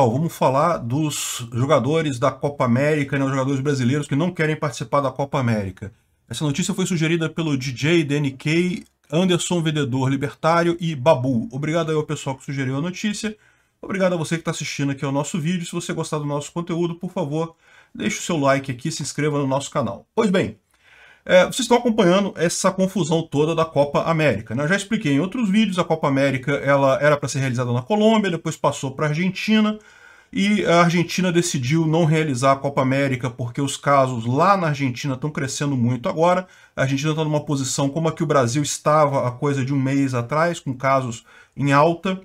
Bom, vamos falar dos jogadores da Copa América, né, os jogadores brasileiros que não querem participar da Copa América. Essa notícia foi sugerida pelo DJ DNK, Anderson Vendedor Libertário e Babu. Obrigado aí ao pessoal que sugeriu a notícia. Obrigado a você que está assistindo aqui ao nosso vídeo. Se você gostar do nosso conteúdo, por favor, deixe o seu like aqui e se inscreva no nosso canal. Pois bem, é, vocês estão acompanhando essa confusão toda da Copa América. Né? Eu já expliquei em outros vídeos, a Copa América ela era para ser realizada na Colômbia, depois passou para a Argentina, e a Argentina decidiu não realizar a Copa América porque os casos lá na Argentina estão crescendo muito agora. A Argentina está numa posição como a que o Brasil estava há coisa de um mês atrás, com casos em alta.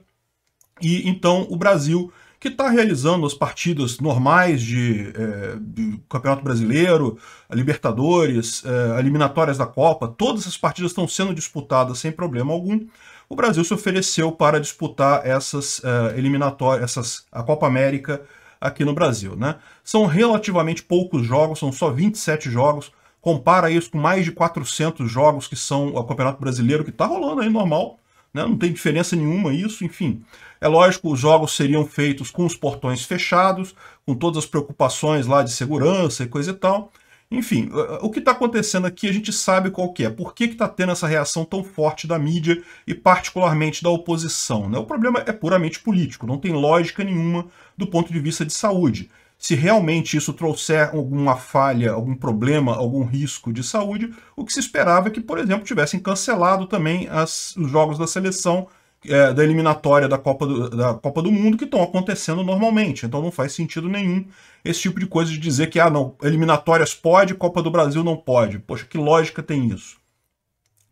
E então o Brasil que está realizando as partidas normais de, é, de Campeonato Brasileiro, Libertadores, é, eliminatórias da Copa, todas as partidas estão sendo disputadas sem problema algum. O Brasil se ofereceu para disputar essas é, eliminatórias, essas, a Copa América aqui no Brasil. Né? São relativamente poucos jogos, são só 27 jogos. Compara isso com mais de 400 jogos que são o Campeonato Brasileiro, que está rolando aí normal, né? não tem diferença nenhuma isso, enfim. É lógico, os jogos seriam feitos com os portões fechados, com todas as preocupações lá de segurança e coisa e tal. Enfim, o que está acontecendo aqui a gente sabe qual que é. Por que está tendo essa reação tão forte da mídia e particularmente da oposição? Né? O problema é puramente político, não tem lógica nenhuma do ponto de vista de saúde. Se realmente isso trouxer alguma falha, algum problema, algum risco de saúde, o que se esperava é que, por exemplo, tivessem cancelado também as, os jogos da seleção é, da eliminatória da Copa, do, da Copa do Mundo que estão acontecendo normalmente. Então não faz sentido nenhum esse tipo de coisa de dizer que, ah, não, eliminatórias pode, Copa do Brasil não pode. Poxa, que lógica tem isso?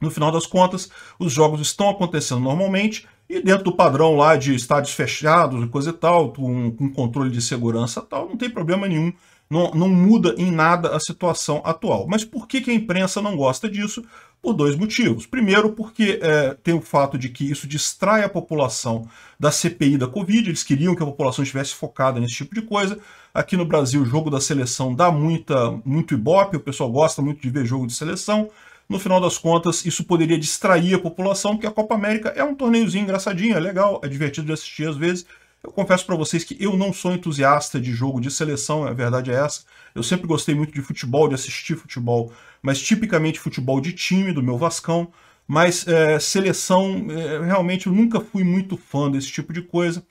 No final das contas, os jogos estão acontecendo normalmente e dentro do padrão lá de estádios fechados e coisa e tal, com, com controle de segurança tal, não tem problema nenhum. Não, não muda em nada a situação atual. Mas por que, que a imprensa não gosta disso? Por dois motivos. Primeiro, porque é, tem o fato de que isso distrai a população da CPI da Covid, eles queriam que a população estivesse focada nesse tipo de coisa. Aqui no Brasil, o jogo da seleção dá muita, muito ibope, o pessoal gosta muito de ver jogo de seleção. No final das contas, isso poderia distrair a população, porque a Copa América é um torneiozinho engraçadinho, é legal, é divertido de assistir às vezes. Eu confesso para vocês que eu não sou entusiasta de jogo de seleção, a verdade é essa. Eu sempre gostei muito de futebol, de assistir futebol, mas tipicamente futebol de time, do meu Vascão. Mas é, seleção, é, realmente eu nunca fui muito fã desse tipo de coisa.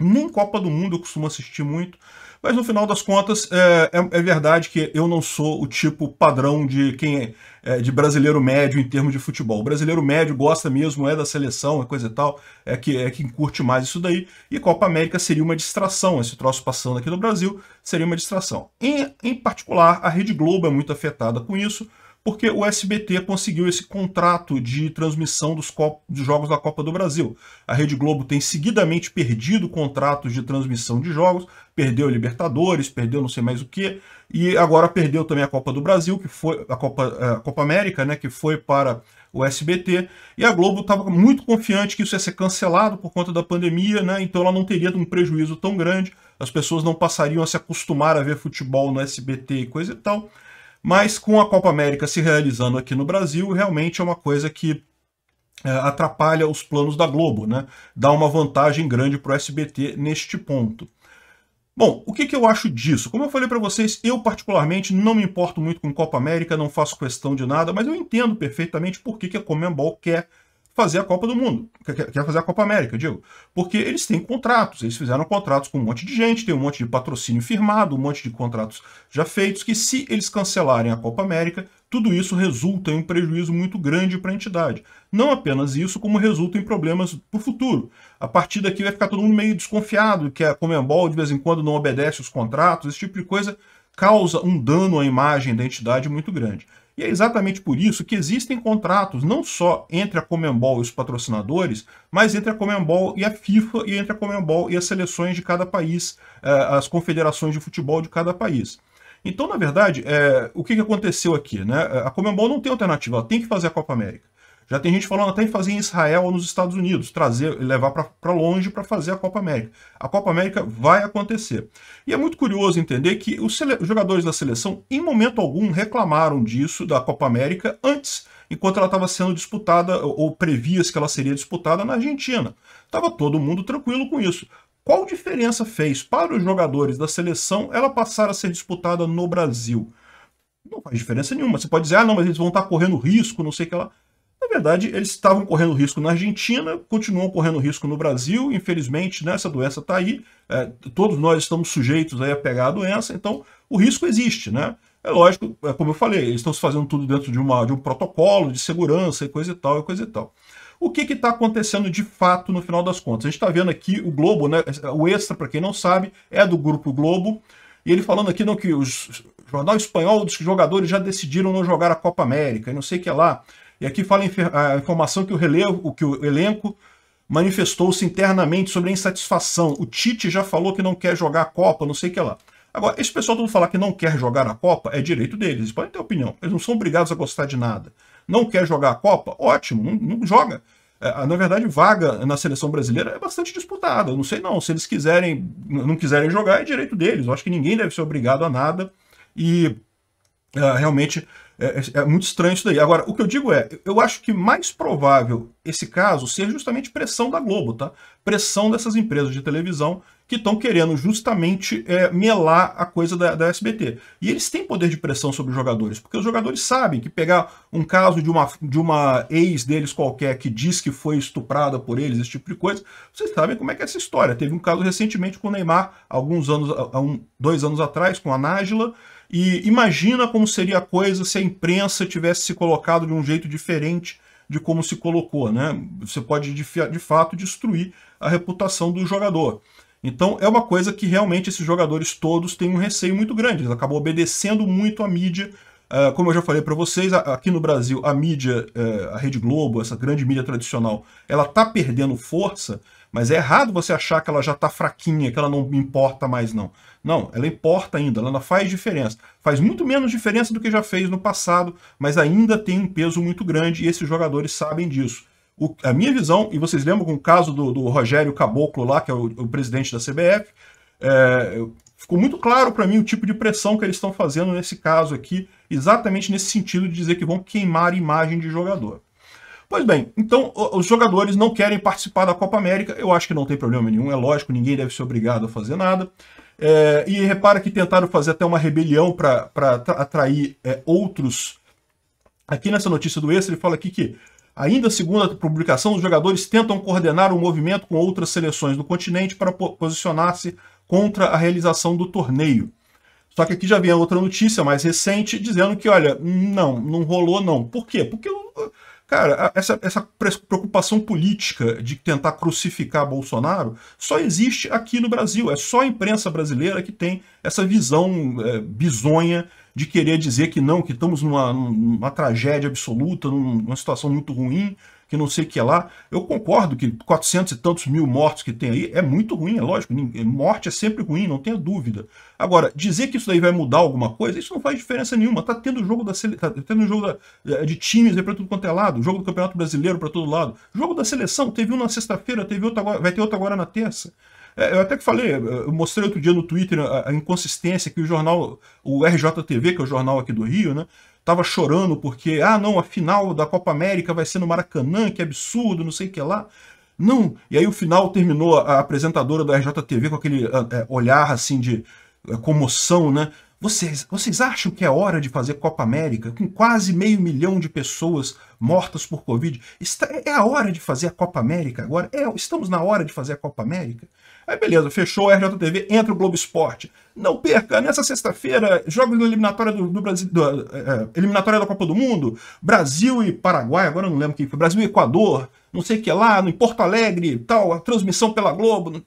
Nem Copa do Mundo eu costumo assistir muito, mas no final das contas é, é, é verdade que eu não sou o tipo padrão de quem é, é de brasileiro médio em termos de futebol. O brasileiro médio gosta mesmo, é da seleção, é coisa e tal, é que é quem curte mais isso daí, e Copa América seria uma distração, esse troço passando aqui no Brasil seria uma distração. Em, em particular, a Rede Globo é muito afetada com isso, porque o SBT conseguiu esse contrato de transmissão dos, dos, jogos da Copa do Brasil. A Rede Globo tem seguidamente perdido contratos de transmissão de jogos, perdeu a Libertadores, perdeu não sei mais o que, e agora perdeu também a Copa do Brasil, que foi a Copa, é, a Copa América, né, que foi para o SBT, e a Globo estava muito confiante que isso ia ser cancelado por conta da pandemia, né, então ela não teria um prejuízo tão grande, as pessoas não passariam a se acostumar a ver futebol no SBT e coisa e tal. Mas com a Copa América se realizando aqui no Brasil, realmente é uma coisa que é, atrapalha os planos da Globo, né? Dá uma vantagem grande para o SBT neste ponto. Bom, o que, que eu acho disso? Como eu falei para vocês, eu particularmente não me importo muito com Copa América, não faço questão de nada, mas eu entendo perfeitamente por que, que a Comembol quer fazer a Copa do Mundo, quer fazer a Copa América, digo, porque eles têm contratos, eles fizeram contratos com um monte de gente, tem um monte de patrocínio firmado, um monte de contratos já feitos, que se eles cancelarem a Copa América, tudo isso resulta em um prejuízo muito grande para a entidade. Não apenas isso, como resulta em problemas para o futuro. A partir daqui vai ficar todo mundo meio desconfiado, que a Comembol de vez em quando não obedece os contratos, esse tipo de coisa causa um dano à imagem da entidade muito grande. E é exatamente por isso que existem contratos não só entre a Comembol e os patrocinadores, mas entre a Comembol e a FIFA e entre a Comembol e as seleções de cada país, eh, as confederações de futebol de cada país. Então, na verdade, eh, o que aconteceu aqui? Né? A Comembol não tem alternativa, ela tem que fazer a Copa América. Já tem gente falando até em fazer em Israel ou nos Estados Unidos, trazer, levar para longe para fazer a Copa América. A Copa América vai acontecer. E é muito curioso entender que os, jogadores da seleção, em momento algum, reclamaram disso, da Copa América, antes, enquanto ela estava sendo disputada, ou, ou previa-se que ela seria disputada na Argentina. Estava todo mundo tranquilo com isso. Qual diferença fez para os jogadores da seleção ela passar a ser disputada no Brasil? Não faz diferença nenhuma. Você pode dizer, ah, não, mas eles vão estar tá correndo risco, não sei o que lá. Ela verdade, eles estavam correndo risco na Argentina, continuam correndo risco no Brasil. Infelizmente, né, essa doença está aí. É, todos nós estamos sujeitos a pegar a doença, então o risco existe, né? É lógico, é como eu falei, eles estão se fazendo tudo dentro de, uma, de um protocolo de segurança e coisa e tal, e coisa e tal. O que está acontecendo de fato no final das contas? A gente está vendo aqui o Globo, né? O Extra, para quem não sabe, é do Grupo Globo. E ele falando aqui não, que o jornal espanhol dos jogadores já decidiram não jogar a Copa América e não sei o que lá. E aqui fala a informação que o relevo, que o elenco manifestou-se internamente sobre a insatisfação. O Tite já falou que não quer jogar a Copa, não sei o que lá. Agora, esse pessoal todo falar que não quer jogar a Copa é direito deles, eles podem ter opinião. Eles não são obrigados a gostar de nada. Não quer jogar a Copa? Ótimo, não, não joga. É, ah, na verdade, vaga na seleção brasileira é bastante disputada. não sei não, se eles quiserem, não quiserem jogar, é direito deles. Eu acho que ninguém deve ser obrigado a nada. E ah, realmente é, é, é, muito estranho isso daí. Agora, o que eu digo é, eu acho que mais provável esse caso ser justamente pressão da Globo, tá? Pressão dessas empresas de televisão que estão querendo justamente é, melar a coisa da, da, SBT. E eles têm poder de pressão sobre os jogadores, porque os jogadores sabem que pegar um caso de uma, de uma ex deles qualquer que diz que foi estuprada por eles, esse tipo de coisa, vocês sabem como é que é essa história. Teve um caso recentemente com o Neymar, alguns anos, um, dois anos atrás, com a Nájila, e imagina como seria a coisa se a imprensa tivesse se colocado de um jeito diferente de como se colocou, né? Você pode de, de fato destruir a reputação do jogador. Então é uma coisa que realmente esses jogadores todos têm um receio muito grande. Eles acabam obedecendo muito à mídia. Uh, como eu já falei para vocês, aqui no Brasil a mídia, uh, a Rede Globo, essa grande mídia tradicional, ela está perdendo força mas é errado você achar que ela já está fraquinha, que ela não importa mais, não. Não, ela importa ainda, ela faz diferença. Faz muito menos diferença do que já fez no passado, mas ainda tem um peso muito grande e esses jogadores sabem disso. O, a minha visão, e vocês lembram com o caso do, do Rogério Caboclo lá, que é o, o presidente da CBF, é, ficou muito claro para mim o tipo de pressão que eles estão fazendo nesse caso aqui, exatamente nesse sentido de dizer que vão queimar imagem de jogador. Pois bem, então os jogadores não querem participar da Copa América, eu acho que não tem problema nenhum, é lógico, ninguém deve ser obrigado a fazer nada. É, e repara que tentaram fazer até uma rebelião para atrair é, outros. Aqui nessa notícia do Extra, ele fala aqui que, ainda segundo a publicação, os jogadores tentam coordenar o um movimento com outras seleções do continente para posicionar-se contra a realização do torneio. Só que aqui já vem outra notícia mais recente dizendo que, olha, não, não rolou não. Por quê? Porque Cara, essa, essa preocupação política de tentar crucificar Bolsonaro só existe aqui no Brasil. É só a imprensa brasileira que tem essa visão é, bizonha de querer dizer que não, que estamos numa, numa tragédia absoluta, numa situação muito ruim que não sei o que é lá. Eu concordo que 400 e tantos mil mortos que tem aí é muito ruim, é lógico. É, morte é sempre ruim, não tenha dúvida. Agora, dizer que isso daí vai mudar alguma coisa, isso não faz diferença nenhuma. Tá tendo jogo da sele... tá tendo jogo da... É, de times para tudo quanto é lado, jogo do Campeonato Brasileiro para todo lado, jogo da seleção, teve um na sexta-feira, teve outro agora, vai ter outro agora na terça. É, eu até que falei, eu mostrei outro dia no Twitter a, a inconsistência que o jornal, o RJTV, que é o jornal aqui do Rio, né? Tava chorando porque, ah, não, a final da Copa América vai ser no Maracanã, que absurdo, não sei o que lá. Não, e aí o final terminou a apresentadora da RJTV com aquele é, olhar assim de é, comoção, né? Vocês, vocês acham que é hora de fazer Copa América com quase meio milhão de pessoas mortas por Covid? Está, é a hora de fazer a Copa América agora? É, estamos na hora de fazer a Copa América? Aí beleza, fechou a RJTV, entra o Globo Esporte. Não perca, nessa sexta-feira, jogos da eliminatória, do, do Brasil, do, é, eliminatória da Copa do Mundo, Brasil e Paraguai, agora não lembro quem foi, Brasil e Equador, não sei o que lá, em Porto Alegre, tal, a transmissão pela Globo.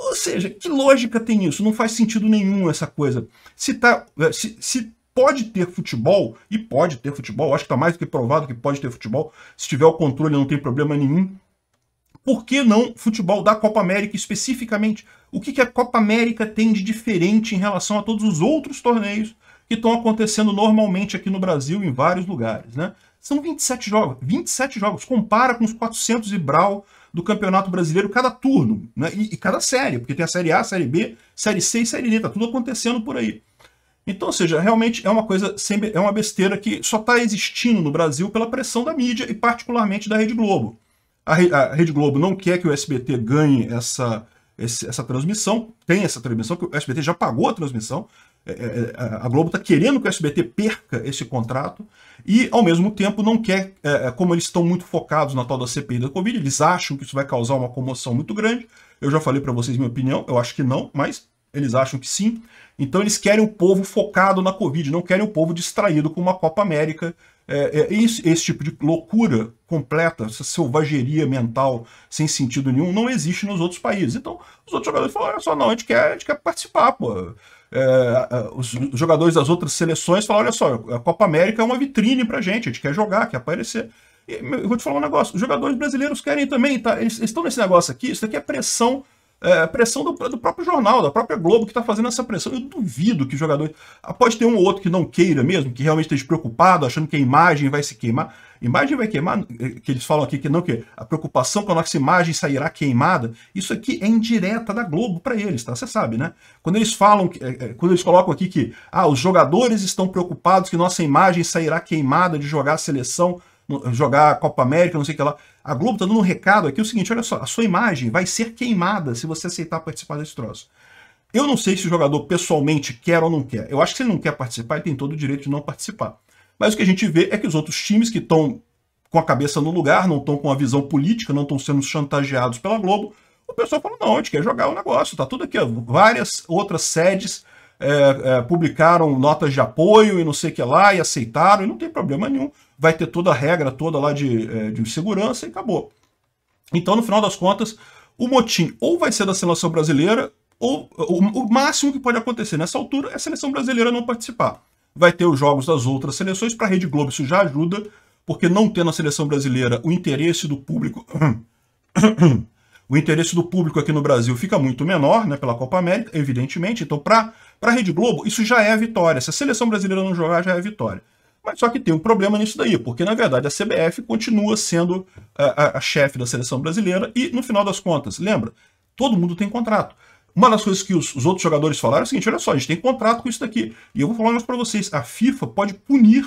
Ou seja, que lógica tem isso? Não faz sentido nenhum essa coisa. Se, tá, eh, se, se pode ter futebol, e pode ter futebol, acho que está mais do que provado que pode ter futebol, se tiver o controle não tem problema nenhum. Por que não futebol da Copa América especificamente? O que, que a Copa América tem de diferente em relação a todos os outros torneios que estão acontecendo normalmente aqui no Brasil em vários lugares, né? São 27 jogos, 27 jogos. Compara com os 400 e brau do Campeonato Brasileiro cada turno, né? E, e, cada série, porque tem a Série A, Série B, Série C e Série D, tá tudo acontecendo por aí. Então, ou seja, realmente é uma coisa, é uma besteira que só está existindo no Brasil pela pressão da mídia e particularmente da Rede Globo. A, Re, a Rede Globo não quer que o SBT ganhe essa, esse, essa transmissão, tem essa transmissão, que o SBT já pagou a transmissão, é, é, é, a Globo está querendo que o SBT perca esse contrato e, ao mesmo tempo, não quer, como eles estão muito focados na tal da CPI da Covid, eles acham que isso vai causar uma comoção muito grande. Eu já falei para vocês minha opinião, eu acho que não, mas eles acham que sim. Então eles querem o povo focado na Covid, não querem o povo distraído com uma Copa América. esse, esse, tipo de loucura completa, essa selvageria mental sem sentido nenhum, não existe nos outros países. Então os outros jogadores falam, olha só, não, a gente quer, a gente quer participar, pô é, os jogadores das outras seleções falam: olha só, a Copa América é uma vitrine pra gente, a gente quer jogar, quer aparecer. E, eu vou te falar um negócio: os jogadores brasileiros querem também, tá? Eles, estão nesse negócio aqui, isso daqui é pressão. É, pressão do, do, próprio jornal, da própria Globo que está fazendo essa pressão. Eu duvido que os jogadores. Pode ter um ou outro que não queira mesmo, que realmente esteja preocupado, achando que a imagem vai se queimar. Imagem vai queimar, eh, que eles falam aqui que não, que a preocupação com a nossa imagem sairá queimada. Isso aqui é indireta da Globo para eles, tá? Você sabe, né? Quando eles falam, eh, eh, quando eles colocam aqui que ah, os jogadores estão preocupados que nossa imagem sairá queimada de jogar a seleção, jogar a Copa América, não sei o que lá. A Globo tá dando um recado aqui, é o seguinte, olha só, a sua imagem vai ser queimada se você aceitar participar desse troço. Eu não sei se o jogador pessoalmente quer ou não quer. Eu acho que se ele não quer participar, ele tem todo o direito de não participar. Mas o que a gente vê é que os outros times que estão com a cabeça no lugar, não estão com a visão política, não estão sendo chantageados pela Globo, o pessoal fala, não, a gente quer jogar o negócio, tá tudo aqui. Ó. Várias outras sedes é, é, publicaram notas de apoio e não sei o que lá, e aceitaram, e não tem problema nenhum. Vai ter toda a regra toda lá de, é, de segurança e acabou. Então, no final das contas, o motim ou vai ser da seleção brasileira, ou o, o máximo que pode acontecer nessa altura é a seleção brasileira não participar vai ter os jogos das outras seleções. Para a Rede Globo isso já ajuda, porque não tendo a seleção brasileira, o interesse do público. o interesse do público aqui no Brasil fica muito menor, né, pela Copa América, evidentemente. Então, para a Rede Globo, isso já é a vitória. Se a seleção brasileira não jogar, já é a vitória. Mas só que tem um problema nisso daí, porque na verdade a CBF continua sendo a, eh, a, a chefe da seleção brasileira e, no final das contas, lembra, todo mundo tem contrato. Uma das coisas que os, os, outros jogadores falaram é o seguinte: olha só, a gente tem contrato com isso daqui. E eu vou falar mais para vocês: a FIFA pode punir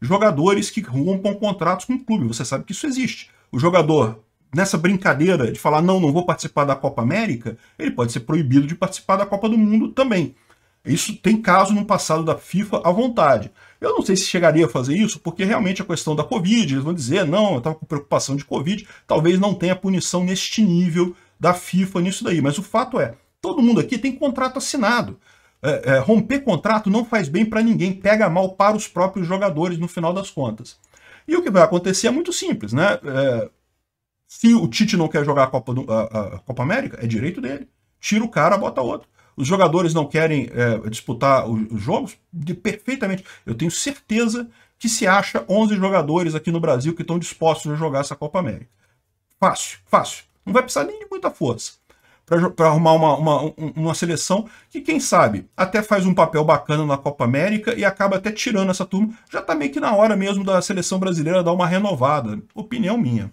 jogadores que rompam contratos com o clube. Você sabe que isso existe. O jogador, nessa brincadeira de falar não, não vou participar da Copa América, ele pode ser proibido de participar da Copa do Mundo também. Isso tem caso no passado da FIFA à vontade. Eu não sei se chegaria a fazer isso, porque realmente a questão da Covid, eles vão dizer, não, eu estava com preocupação de Covid, talvez não tenha punição neste nível da FIFA nisso daí. Mas o fato é, Todo mundo aqui tem contrato assinado. É, é, romper contrato não faz bem para ninguém, pega mal para os próprios jogadores no final das contas. E o que vai acontecer é muito simples, né? É, se o Tite não quer jogar a Copa, do, a, a Copa, América, é direito dele. Tira o cara, bota outro. Os jogadores não querem é, disputar os, os jogos? De, perfeitamente. Eu tenho certeza que se acha 11 jogadores aqui no Brasil que estão dispostos a jogar essa Copa América. Fácil, fácil. Não vai precisar nem de muita força para arrumar uma, uma, uma seleção que, quem sabe, até faz um papel bacana na Copa América e acaba até tirando essa turma. Já está meio que na hora mesmo da seleção brasileira dar uma renovada. Opinião minha.